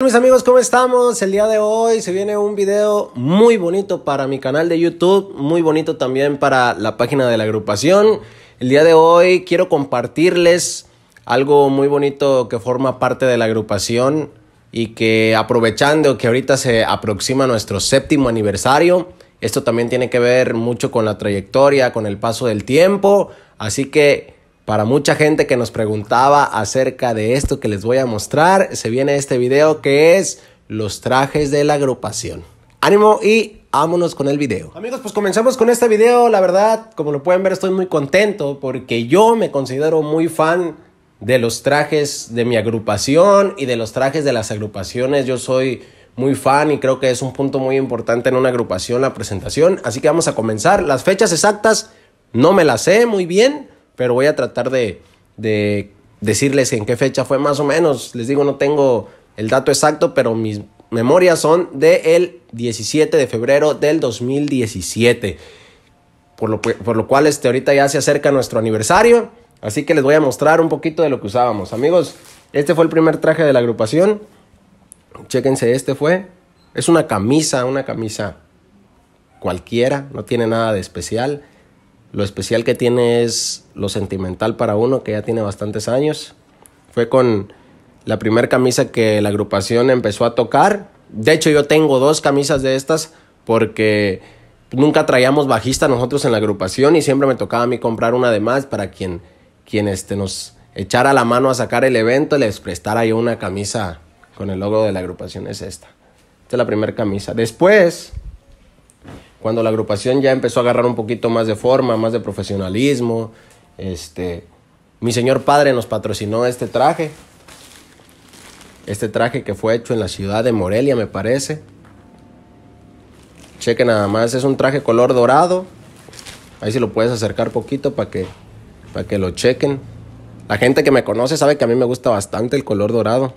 Mis amigos, ¿cómo estamos? El día de hoy se viene un video muy bonito para mi canal de YouTube, muy bonito también para la página de la agrupación. El día de hoy quiero compartirles algo muy bonito que forma parte de la agrupación y que aprovechando que ahorita se aproxima nuestro séptimo aniversario, esto también tiene que ver mucho con la trayectoria, con el paso del tiempo, así que para mucha gente que nos preguntaba acerca de esto que les voy a mostrar, se viene este video que es los trajes de la agrupación. Ánimo y vámonos con el video. Amigos, pues comenzamos con este video. La verdad, como lo pueden ver, estoy muy contento porque yo me considero muy fan de los trajes de mi agrupación y de los trajes de las agrupaciones. Yo soy muy fan y creo que es un punto muy importante en una agrupación la presentación. Así que vamos a comenzar. Las fechas exactas no me las sé muy bien pero voy a tratar de, decirles en qué fecha fue más o menos. Les digo, no tengo el dato exacto, pero mis memorias son del 17 de febrero del 2017. Por lo, por lo cual este, ahorita ya se acerca nuestro aniversario. Así que les voy a mostrar un poquito de lo que usábamos. Amigos, este fue el primer traje de la agrupación. Chéquense, este fue. Es una camisa, una camisa cualquiera, no tiene nada de especial. Lo especial que tiene es lo sentimental para uno, que ya tiene bastantes años. Fue con la primera camisa que la agrupación empezó a tocar. De hecho, yo tengo dos camisas de estas porque nunca traíamos bajista nosotros en la agrupación y siempre me tocaba a mí comprar una de más para quien, quien este, nos echara la mano a sacar el evento y les prestara yo una camisa con el logo de la agrupación. Es esta. Esta es la primera camisa. Después, cuando la agrupación ya empezó a agarrar un poquito más de forma, más de profesionalismo, este, mi señor padre nos patrocinó este traje, este traje que fue hecho en la ciudad de Morelia, me parece. Cheque nada más, es un traje color dorado. Ahí si lo puedes acercar poquito para que, para que lo chequen. La gente que me conoce sabe que a mí me gusta bastante el color dorado.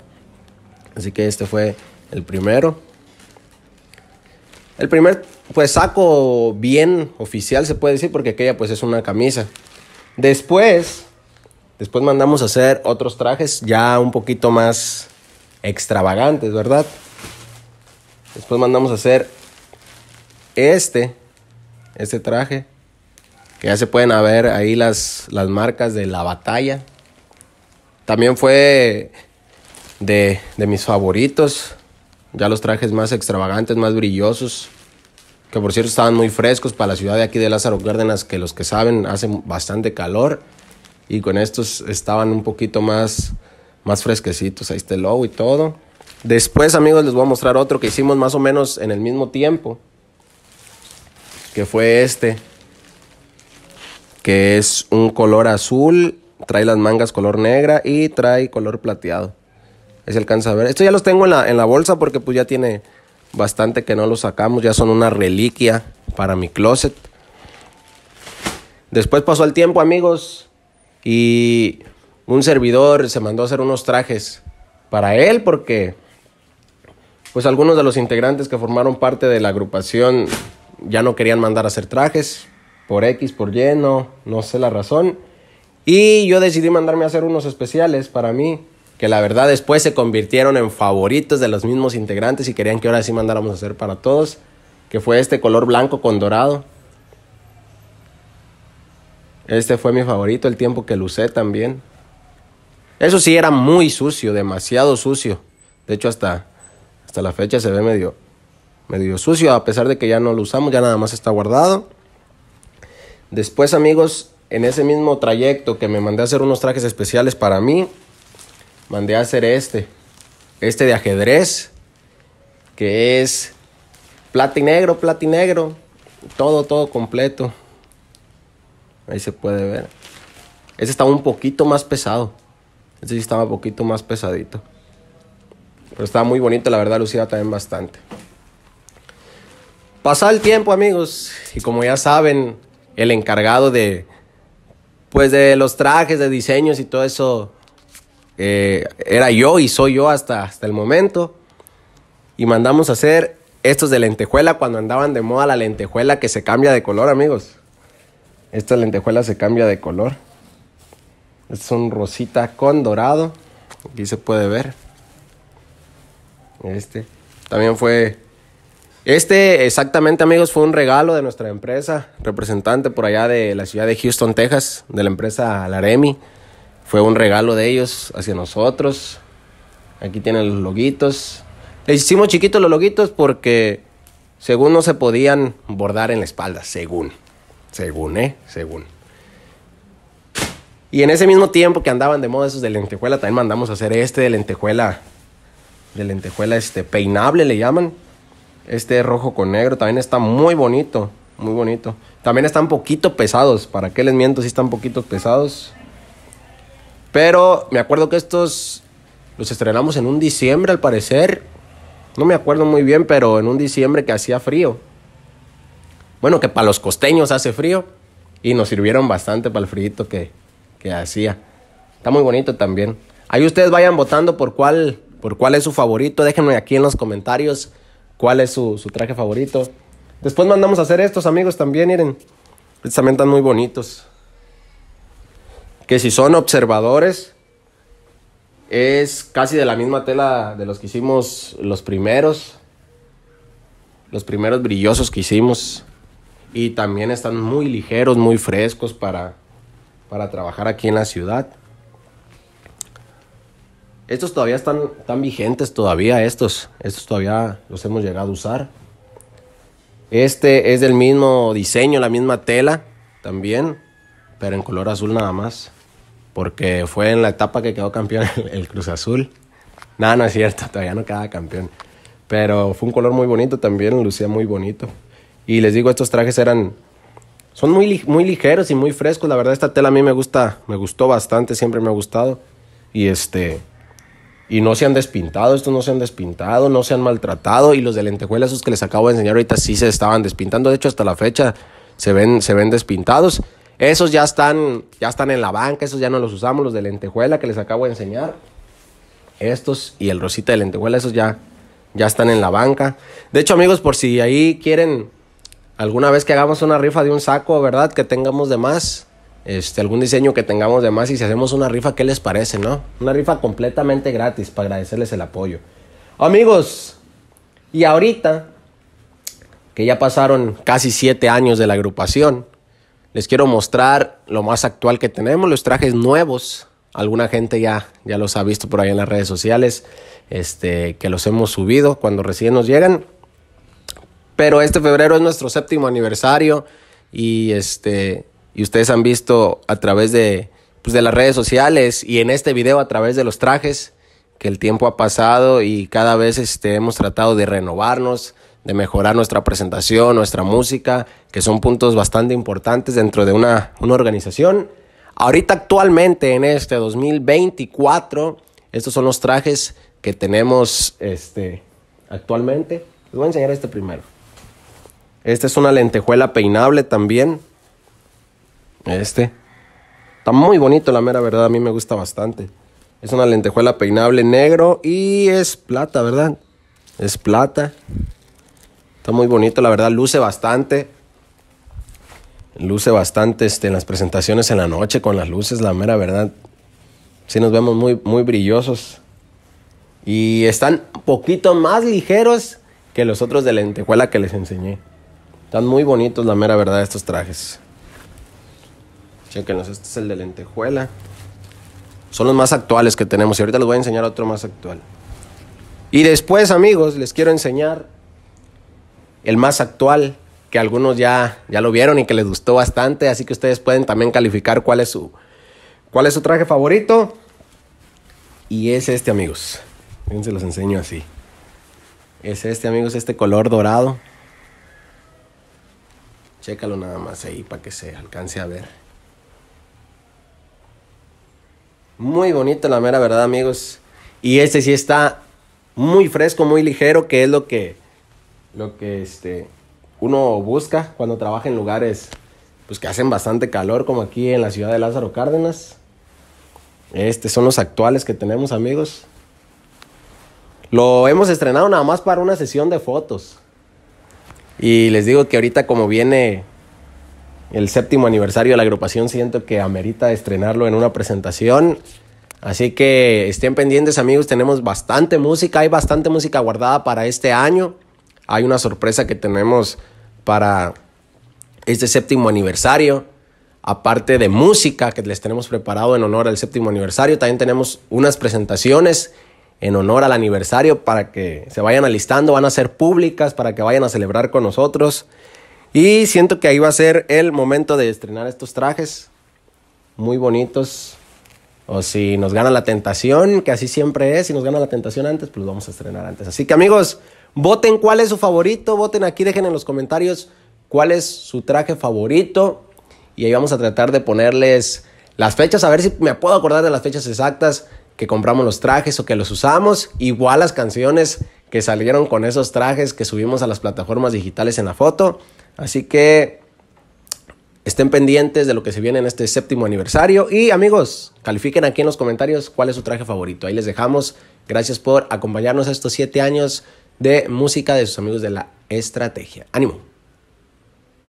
Así que este fue el primero. El primer pues saco bien oficial se puede decir porque aquella pues es una camisa. Después, después mandamos a hacer otros trajes ya un poquito más extravagantes, ¿verdad? Después mandamos a hacer este, este traje, que ya se pueden ver ahí las, las marcas de la batalla. También fue de, de mis favoritos. Ya los trajes más extravagantes, más brillosos, que por cierto estaban muy frescos para la ciudad de aquí de Lázaro Cárdenas, que los que saben hacen bastante calor y con estos estaban un poquito más, más fresquecitos. Ahí está el logo y todo. Después, amigos, les voy a mostrar otro que hicimos más o menos en el mismo tiempo, que fue este, que es un color azul, trae las mangas color negra y trae color plateado. Esto ya los tengo en la, bolsa porque pues ya tiene bastante que no los sacamos. Ya son una reliquia para mi closet. Después pasó el tiempo, amigos. Y un servidor se mandó a hacer unos trajes para él porque pues algunos de los integrantes que formaron parte de la agrupación ya no querían mandar a hacer trajes por X, por Y, no, no sé la razón. Y yo decidí mandarme a hacer unos especiales para mí que la verdad después se convirtieron en favoritos de los mismos integrantes y querían que ahora sí mandáramos a hacer para todos, que fue este color blanco con dorado. Este fue mi favorito, el tiempo que lo usé también. Eso sí era muy sucio, demasiado sucio. De hecho hasta, hasta la fecha se ve medio, medio sucio, a pesar de que ya no lo usamos, ya nada más está guardado. Después amigos, en ese mismo trayecto que me mandé a hacer unos trajes especiales para mí, mandé a hacer este. Este de ajedrez, que es platinegro y negro, negro. Todo, todo completo. Ahí se puede ver. Este estaba un poquito más pesado. este sí estaba un poquito más pesadito. Pero estaba muy bonito, la verdad, lucía también bastante. Pasó el tiempo, amigos, y como ya saben, el encargado de pues de los trajes, de diseños y todo eso eh, era yo y soy yo hasta, hasta el momento. Y mandamos a hacer estos de lentejuela cuando andaban de moda la lentejuela que se cambia de color, amigos. Esta lentejuela se cambia de color. Es un rosita con dorado. Aquí se puede ver. Este también fue. Este exactamente, amigos, fue un regalo de nuestra empresa, representante por allá de la ciudad de Houston, Texas, de la empresa Laremi. Fue un regalo de ellos hacia nosotros. Aquí tienen los loguitos. Le hicimos chiquitos los loguitos porque según no se podían bordar en la espalda, según. Según, ¿eh? Según. Y en ese mismo tiempo que andaban de moda esos de lentejuela, también mandamos a hacer este de lentejuela. De lentejuela, este peinable le llaman. Este rojo con negro también está muy bonito, muy bonito. También están poquito pesados, para qué les miento si están poquito pesados. Pero me acuerdo que estos los estrenamos en un diciembre al parecer. No me acuerdo muy bien, pero en un diciembre que hacía frío. Bueno, que para los costeños hace frío. Y nos sirvieron bastante para el frío que, hacía. Está muy bonito también. Ahí ustedes vayan votando por cuál, por cuál es su favorito. Déjenme aquí en los comentarios cuál es su, su traje favorito. Después mandamos a hacer estos amigos también, miren. Estos también están muy bonitos que si son observadores, es casi de la misma tela de los que hicimos los primeros, los primeros brillosos que hicimos. Y también están muy ligeros, muy frescos para, para trabajar aquí en la ciudad. Estos todavía están, tan vigentes, todavía estos. Estos todavía los hemos llegado a usar. Este es del mismo diseño, la misma tela también pero en color azul nada más, porque fue en la etapa que quedó campeón el, Cruz Azul. Nada, no es cierto, todavía no quedaba campeón. Pero fue un color muy bonito también, lucía muy bonito. Y les digo, estos trajes eran son muy, muy ligeros y muy frescos. La verdad, esta tela a mí me gusta, me gustó bastante, siempre me ha gustado. Y este. Y no se han despintado, estos no se han despintado, no se han maltratado. Y los de lentejuelas, esos que les acabo de enseñar ahorita, sí se estaban despintando. De hecho, hasta la fecha se ven, se ven despintados. Esos ya están, ya están en la banca, esos ya no los usamos, los de lentejuela que les acabo de enseñar. Estos y el rosita de lentejuela, esos ya, ya están en la banca. De hecho, amigos, por si ahí quieren alguna vez que hagamos una rifa de un saco, ¿verdad? Que tengamos de más. Este, algún diseño que tengamos de más y si hacemos una rifa, ¿qué les parece, no? Una rifa completamente gratis para agradecerles el apoyo. Amigos, y ahorita que ya pasaron casi siete años de la agrupación, les quiero mostrar lo más actual que tenemos, los trajes nuevos. Alguna gente ya, ya los ha visto por ahí en las redes sociales, este, que los hemos subido cuando recién nos llegan. Pero este febrero es nuestro séptimo aniversario y, este, y ustedes han visto a través de, pues, de las redes sociales y en este video a través de los trajes que el tiempo ha pasado y cada vez este, hemos tratado de renovarnos, de mejorar nuestra presentación, nuestra música, que son puntos bastante importantes dentro de una, organización. Ahorita actualmente en este 2024, estos son los trajes que tenemos este, actualmente. Les voy a enseñar este primero. Esta es una lentejuela peinable también. Este. Está muy bonito, la mera verdad. A mí me gusta bastante. Es una lentejuela peinable negro y es plata, ¿verdad? Es plata muy bonito, la verdad, luce bastante. Luce bastante este, en las presentaciones en la noche con las luces, la mera verdad. si nos vemos muy, muy brillosos. Y están un poquito más ligeros que los otros de lentejuela que les enseñé. Están muy bonitos, la mera verdad, estos trajes. Chequenos, este es el de lentejuela. Son los más actuales que tenemos y ahorita les voy a enseñar otro más actual. Y después, amigos, les quiero enseñar el más actual, que algunos ya, ya lo vieron y que les gustó bastante, así que ustedes pueden también calificar cuál es su, cuál es su traje favorito. Y es este, amigos. se los enseño así. Es este, amigos, este color dorado. Chécalo nada más ahí para que se alcance a ver. Muy bonito, la mera verdad, amigos. Y este sí está muy fresco, muy ligero, que es lo que lo que este, uno busca cuando trabaja en lugares pues, que hacen bastante calor, como aquí en la ciudad de Lázaro Cárdenas. Este son los actuales que tenemos, amigos. Lo hemos estrenado nada más para una sesión de fotos. Y les digo que ahorita como viene el séptimo aniversario de la agrupación, siento que amerita estrenarlo en una presentación. Así que estén pendientes amigos, tenemos bastante música, hay bastante música guardada para este año hay una sorpresa que tenemos para este séptimo aniversario. Aparte de música que les tenemos preparado en honor al séptimo aniversario, también tenemos unas presentaciones en honor al aniversario para que se vayan alistando, van a ser públicas para que vayan a celebrar con nosotros. Y siento que ahí va a ser el momento de estrenar estos trajes muy bonitos. O si nos gana la tentación, que así siempre es, si nos gana la tentación antes, pues vamos a estrenar antes. Así que amigos, Voten cuál es su favorito, voten aquí, dejen en los comentarios cuál es su traje favorito. Y ahí vamos a tratar de ponerles las fechas, a ver si me puedo acordar de las fechas exactas que compramos los trajes o que los usamos. Igual las canciones que salieron con esos trajes que subimos a las plataformas digitales en la foto. Así que estén pendientes de lo que se viene en este séptimo aniversario. Y amigos, califiquen aquí en los comentarios cuál es su traje favorito. Ahí les dejamos. Gracias por acompañarnos estos siete años de música de sus amigos de la estrategia. ¡Ánimo!